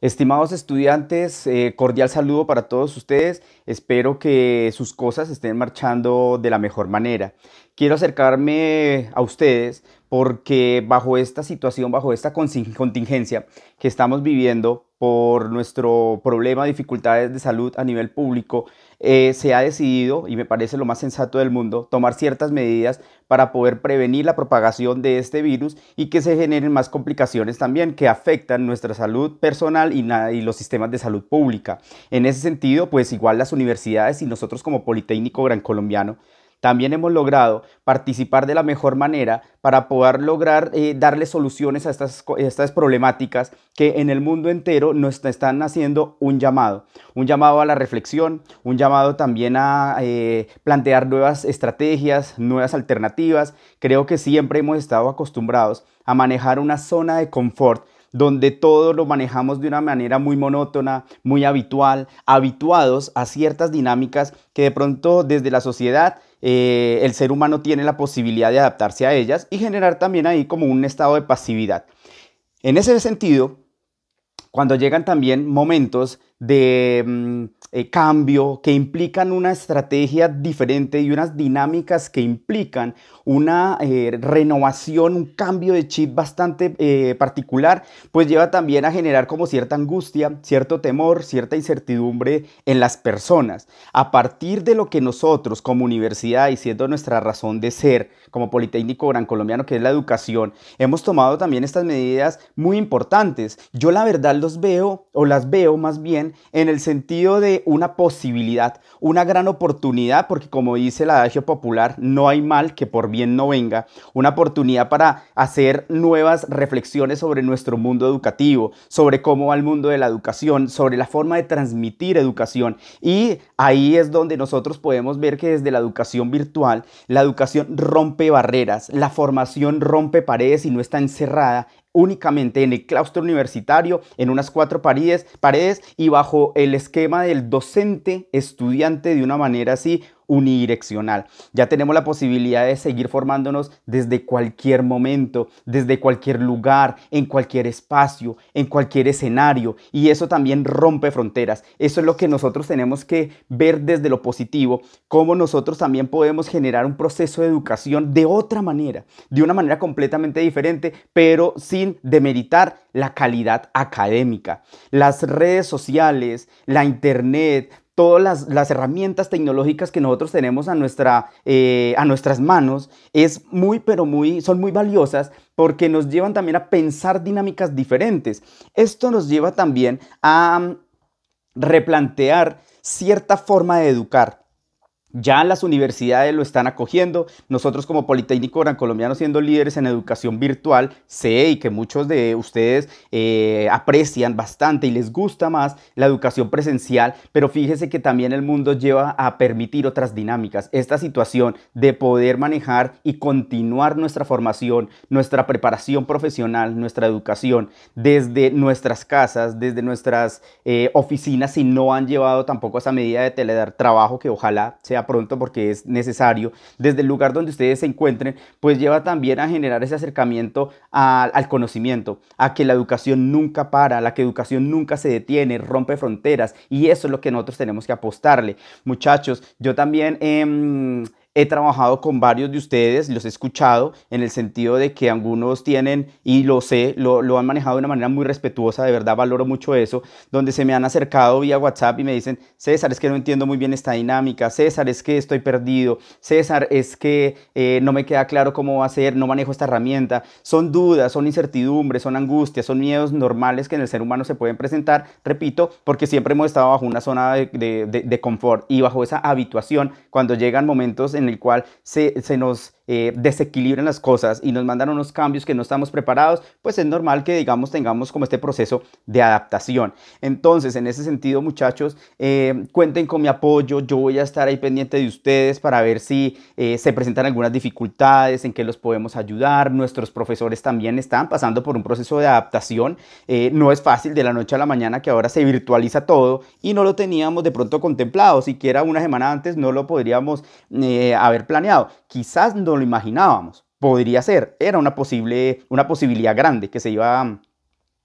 Estimados estudiantes, eh, cordial saludo para todos ustedes. Espero que sus cosas estén marchando de la mejor manera. Quiero acercarme a ustedes porque bajo esta situación, bajo esta contingencia que estamos viviendo, por nuestro problema, dificultades de salud a nivel público, eh, se ha decidido, y me parece lo más sensato del mundo, tomar ciertas medidas para poder prevenir la propagación de este virus y que se generen más complicaciones también que afectan nuestra salud personal y los sistemas de salud pública. En ese sentido, pues igual las universidades y nosotros como Politécnico Gran Colombiano también hemos logrado participar de la mejor manera para poder lograr eh, darle soluciones a estas, problemáticas que en el mundo entero nos están haciendo un llamado. Un llamado a la reflexión, un llamado también a eh, plantear nuevas estrategias, nuevas alternativas. Creo que siempre hemos estado acostumbrados a manejar una zona de confort donde todo lo manejamos de una manera muy monótona, muy habitual, habituados a ciertas dinámicas que de pronto desde la sociedad eh, el ser humano tiene la posibilidad de adaptarse a ellas y generar también ahí como un estado de pasividad. En ese sentido, cuando llegan también momentos de mm, eh, cambio que implican una estrategia diferente y unas dinámicas que implican una eh, renovación, un cambio de chip bastante eh, particular, pues lleva también a generar como cierta angustia, cierto temor, cierta incertidumbre en las personas. A partir de lo que nosotros como universidad y siendo nuestra razón de ser, como Politécnico Gran Colombiano, que es la educación, hemos tomado también estas medidas muy importantes. Yo la verdad los veo, o las veo más bien, en el sentido de una posibilidad, una gran oportunidad, porque como dice el adagio popular, no hay mal que por bien no venga, una oportunidad para hacer nuevas reflexiones sobre nuestro mundo educativo, sobre cómo va el mundo de la educación, sobre la forma de transmitir educación. Y ahí es donde nosotros podemos ver que desde la educación virtual, la educación rompe barreras, la formación rompe paredes y no está encerrada únicamente en el claustro universitario, en unas cuatro paredes, paredes y bajo el esquema del docente estudiante de una manera así unidireccional. Ya tenemos la posibilidad de seguir formándonos desde cualquier momento, desde cualquier lugar, en cualquier espacio, en cualquier escenario. Y eso también rompe fronteras. Eso es lo que nosotros tenemos que ver desde lo positivo, cómo nosotros también podemos generar un proceso de educación de otra manera, de una manera completamente diferente, pero sin demeritar la calidad académica. Las redes sociales, la internet, todas las, herramientas tecnológicas que nosotros tenemos a, nuestra, eh, a nuestras manos es muy, pero muy, son muy valiosas porque nos llevan también a pensar dinámicas diferentes. Esto nos lleva también a mm, replantear cierta forma de educar. Ya las universidades lo están acogiendo. Nosotros como Politécnico Gran Colombiano, siendo líderes en educación virtual, sé y que muchos de ustedes eh, aprecian bastante y les gusta más la educación presencial, pero fíjese que también el mundo lleva a permitir otras dinámicas. Esta situación de poder manejar y continuar nuestra formación, nuestra preparación profesional, nuestra educación desde nuestras casas, desde nuestras eh, oficinas, si no han llevado tampoco a esa medida de teletrabajo que ojalá sea pronto porque es necesario, desde el lugar donde ustedes se encuentren, pues lleva también a generar ese acercamiento al conocimiento, a que la educación nunca para, a la que educación nunca se detiene, rompe fronteras y eso es lo que nosotros tenemos que apostarle. Muchachos, yo también... Em, he trabajado con varios de ustedes, los he escuchado en el sentido de que algunos tienen, y lo sé, lo, han manejado de una manera muy respetuosa, de verdad valoro mucho eso, donde se me han acercado vía WhatsApp y me dicen, César, es que no entiendo muy bien esta dinámica, César, es que estoy perdido, César, es que eh, no me queda claro cómo va a ser, no manejo esta herramienta. Son dudas, son incertidumbres, son angustias, son miedos normales que en el ser humano se pueden presentar, repito, porque siempre hemos estado bajo una zona de, de, de, confort y bajo esa habituación, cuando llegan momentos en el cual se, se nos eh, desequilibran las cosas y nos mandan unos cambios que no estamos preparados, pues es normal que, digamos, tengamos como este proceso de adaptación. Entonces, en ese sentido, muchachos, eh, cuenten con mi apoyo, yo voy a estar ahí pendiente de ustedes para ver si eh, se presentan algunas dificultades, en qué los podemos ayudar. Nuestros profesores también están pasando por un proceso de adaptación. Eh, no es fácil de la noche a la mañana que ahora se virtualiza todo y no lo teníamos de pronto contemplado, siquiera una semana antes no lo podríamos haber planeado. Quizás no lo imaginábamos. Podría ser, era una, posible, una posibilidad grande que se iba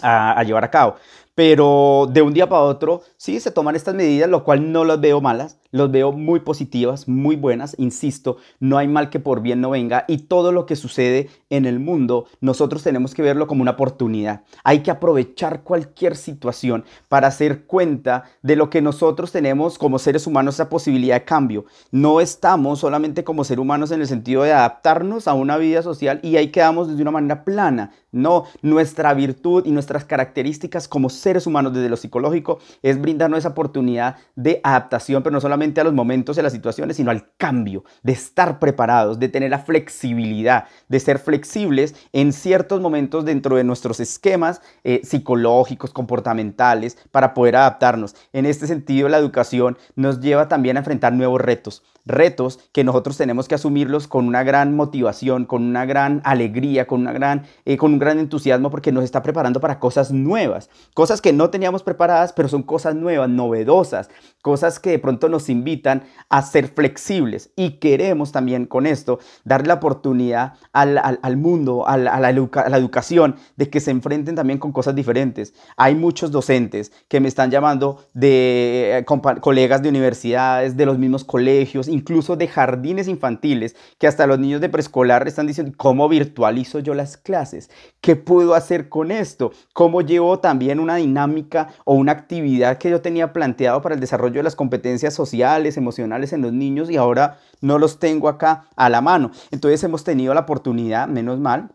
a, a, llevar a cabo. Pero de un día para otro, sí, se toman estas medidas, lo cual no las veo malas, los veo muy positivas, muy buenas, insisto, no hay mal que por bien no venga y todo lo que sucede en el mundo, nosotros tenemos que verlo como una oportunidad. Hay que aprovechar cualquier situación para hacer cuenta de lo que nosotros tenemos como seres humanos, esa posibilidad de cambio. No estamos solamente como seres humanos en el sentido de adaptarnos a una vida social y ahí quedamos de una manera plana. No, nuestra virtud y nuestras características como seres humanos desde lo psicológico es brindarnos esa oportunidad de adaptación, pero no solamente a los momentos y a las situaciones, sino al cambio, de estar preparados, de tener la flexibilidad, de ser flexibles en ciertos momentos dentro de nuestros esquemas eh, psicológicos, comportamentales, para poder adaptarnos. En este sentido, la educación nos lleva también a enfrentar nuevos retos, retos que nosotros tenemos que asumirlos con una gran motivación, con una gran alegría, con, una gran, eh, con un gran entusiasmo, porque nos está preparando para cosas nuevas, cosas que no teníamos preparadas, pero son cosas nuevas, novedosas, cosas que de pronto nos invitan a ser flexibles y queremos también con esto dar la oportunidad al, al, mundo, a, la a la educación, de que se enfrenten también con cosas diferentes. Hay muchos docentes que me están llamando de eh, colegas de universidades, de los mismos colegios, incluso de jardines infantiles, que hasta los niños de preescolar están diciendo, ¿cómo virtualizo yo las clases? ¿Qué puedo hacer con esto? ¿Cómo llevo también una dinámica o una actividad que yo tenía planteado para el desarrollo de las competencias sociales? emocionales en los niños y ahora no los tengo acá a la mano. Entonces hemos tenido la oportunidad, menos mal,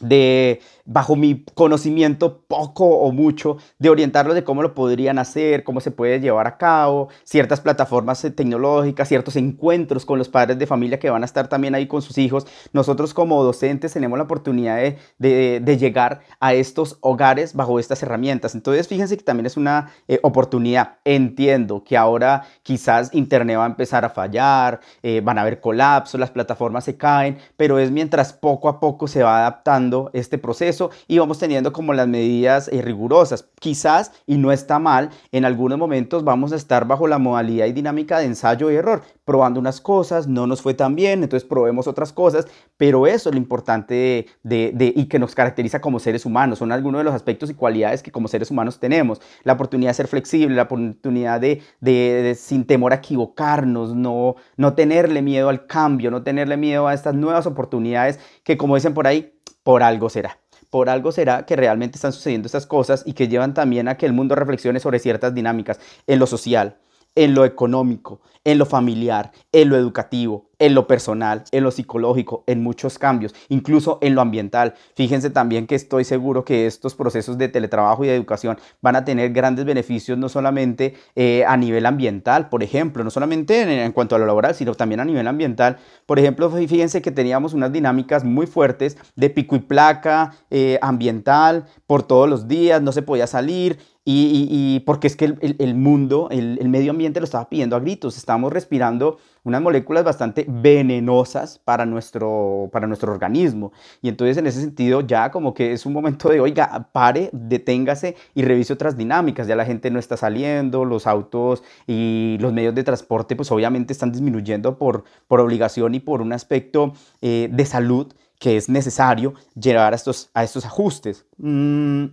de bajo mi conocimiento poco o mucho, de orientarlos de cómo lo podrían hacer, cómo se puede llevar a cabo, ciertas plataformas eh, tecnológicas, ciertos encuentros con los padres de familia que van a estar también ahí con sus hijos. Nosotros como docentes tenemos la oportunidad de, llegar a estos hogares bajo estas herramientas. Entonces, fíjense que también es una eh, oportunidad. Entiendo que ahora quizás Internet va a empezar a fallar, eh, van a haber colapsos, las plataformas se caen, pero es mientras poco a poco se va adaptando este proceso eso y vamos teniendo como las medidas eh, rigurosas. Quizás, y no está mal, en algunos momentos vamos a estar bajo la modalidad y dinámica de ensayo y error, probando unas cosas, no nos fue tan bien, entonces probemos otras cosas, pero eso es lo importante de, y que nos caracteriza como seres humanos, son algunos de los aspectos y cualidades que como seres humanos tenemos, la oportunidad de ser flexible, la oportunidad de, de sin temor a equivocarnos, no, no tenerle miedo al cambio, no tenerle miedo a estas nuevas oportunidades que como dicen por ahí, por algo será por algo será que realmente están sucediendo estas cosas y que llevan también a que el mundo reflexione sobre ciertas dinámicas en lo social, en lo económico, en lo familiar, en lo educativo, en lo personal, en lo psicológico, en muchos cambios, incluso en lo ambiental. Fíjense también que estoy seguro que estos procesos de teletrabajo y de educación van a tener grandes beneficios no solamente eh, a nivel ambiental, por ejemplo, no solamente en, cuanto a lo laboral, sino también a nivel ambiental. Por ejemplo, fíjense que teníamos unas dinámicas muy fuertes de pico y placa eh, ambiental por todos los días, no se podía salir, y, porque es que el, mundo, el, medio ambiente lo estaba pidiendo a gritos. Estamos respirando unas moléculas bastante venenosas para nuestro, para nuestro organismo. Y entonces en ese sentido ya como que es un momento de, oiga, pare, deténgase y revise otras dinámicas. Ya la gente no está saliendo, los autos y los medios de transporte pues obviamente están disminuyendo por, por obligación y por un aspecto eh, de salud que es necesario llevar a estos, a estos ajustes. Mm,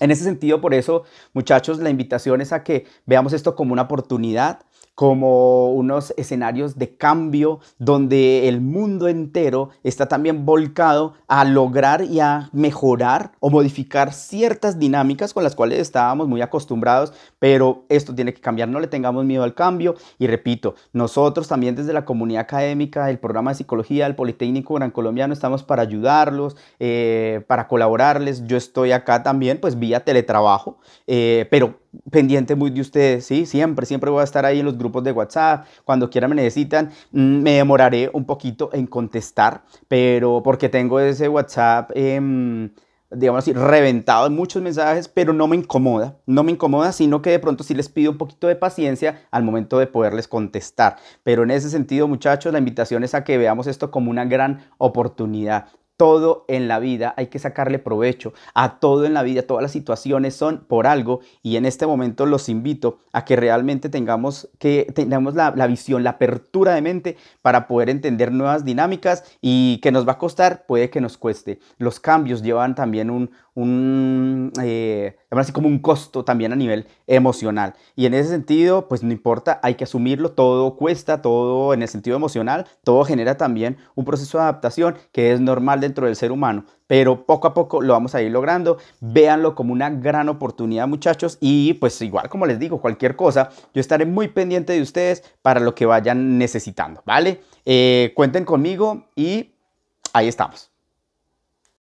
en ese sentido, por eso, muchachos, la invitación es a que veamos esto como una oportunidad, como unos escenarios de cambio donde el mundo entero está también volcado a lograr y a mejorar o modificar ciertas dinámicas con las cuales estábamos muy acostumbrados, pero esto tiene que cambiar, no le tengamos miedo al cambio y repito, nosotros también desde la comunidad académica, el programa de psicología del Politécnico Gran Colombiano estamos para ayudarlos, eh, para colaborarles, yo estoy acá también pues vía teletrabajo, eh, pero pendiente muy de ustedes, ¿sí? Siempre, siempre voy a estar ahí en los grupos de WhatsApp, cuando quieran me necesitan, mm, me demoraré un poquito en contestar, pero porque tengo ese WhatsApp... Em, digamos así, reventado en muchos mensajes, pero no me incomoda, no me incomoda, sino que de pronto sí les pido un poquito de paciencia al momento de poderles contestar. Pero en ese sentido, muchachos, la invitación es a que veamos esto como una gran oportunidad todo en la vida hay que sacarle provecho, a todo en la vida, todas las situaciones son por algo y en este momento los invito a que realmente tengamos, que, tengamos la visión, la apertura de mente para poder entender nuevas dinámicas y que nos va a costar, puede que nos cueste. Los cambios llevan también un, un, eh, así como un costo también a nivel emocional. Y en ese sentido, pues no importa, hay que asumirlo, todo cuesta, todo en el sentido emocional, todo genera también un proceso de adaptación que es normal dentro del ser humano, pero poco a poco lo vamos a ir logrando. Véanlo como una gran oportunidad, muchachos, y pues igual como les digo, cualquier cosa, yo estaré muy pendiente de ustedes para lo que vayan necesitando, ¿vale? Eh, cuenten conmigo y ahí estamos.